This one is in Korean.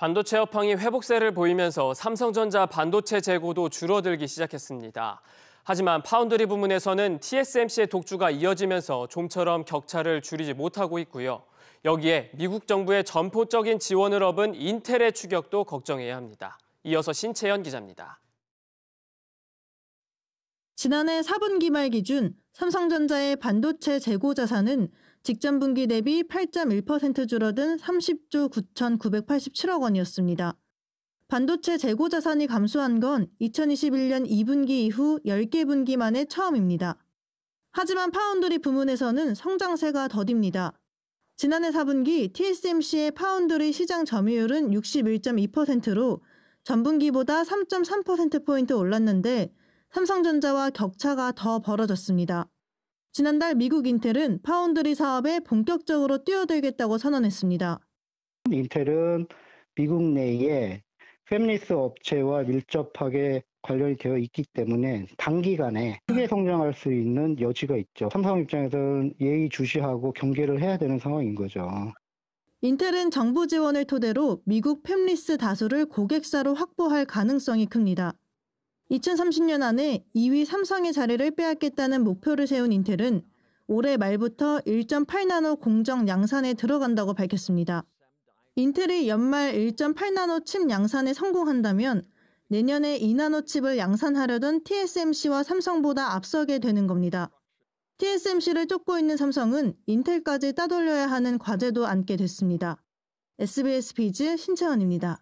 반도체 업황이 회복세를 보이면서 삼성전자 반도체 재고도 줄어들기 시작했습니다. 하지만 파운드리 부문에서는 TSMC의 독주가 이어지면서 좀처럼 격차를 줄이지 못하고 있고요. 여기에 미국 정부의 전포적인 지원을 업은 인텔의 추격도 걱정해야 합니다. 이어서 신채연 기자입니다. 지난해 4분기 말 기준 삼성전자의 반도체 재고 자산은 직전 분기 대비 8.1% 줄어든 30조 9,987억 원이었습니다. 반도체 재고 자산이 감소한 건 2021년 2분기 이후 10개 분기 만에 처음입니다. 하지만 파운드리 부문에서는 성장세가 더딥니다. 지난해 4분기 TSMC의 파운드리 시장 점유율은 61.2%로 전분기보다 3.3%포인트 올랐는데 삼성전자와 격차가 더 벌어졌습니다. 지난달 미국 인텔은 파운드리 사업에 본격적으로 뛰어들겠다고 선언했습니다. 인텔은 미국 내에 팹니스 업체와 밀접하게 관련이 되어 있기 때문에 단기간에 크게 성장할 수 있는 여지가 있죠. 삼성 입장에서는 예의주시하고 경계를 해야 되는 상황인 거죠. 인텔은 정부 지원을 토대로 미국 팹니스 다수를 고객사로 확보할 가능성이 큽니다. 2030년 안에 2위 삼성의 자리를 빼앗겠다는 목표를 세운 인텔은 올해 말부터 1.8나노 공정 양산에 들어간다고 밝혔습니다. 인텔이 연말 1.8나노 칩 양산에 성공한다면 내년에 2나노 칩을 양산하려던 TSMC와 삼성보다 앞서게 되는 겁니다. TSMC를 쫓고 있는 삼성은 인텔까지 따돌려야 하는 과제도 안게 됐습니다. SBS 비즈 신채원입니다.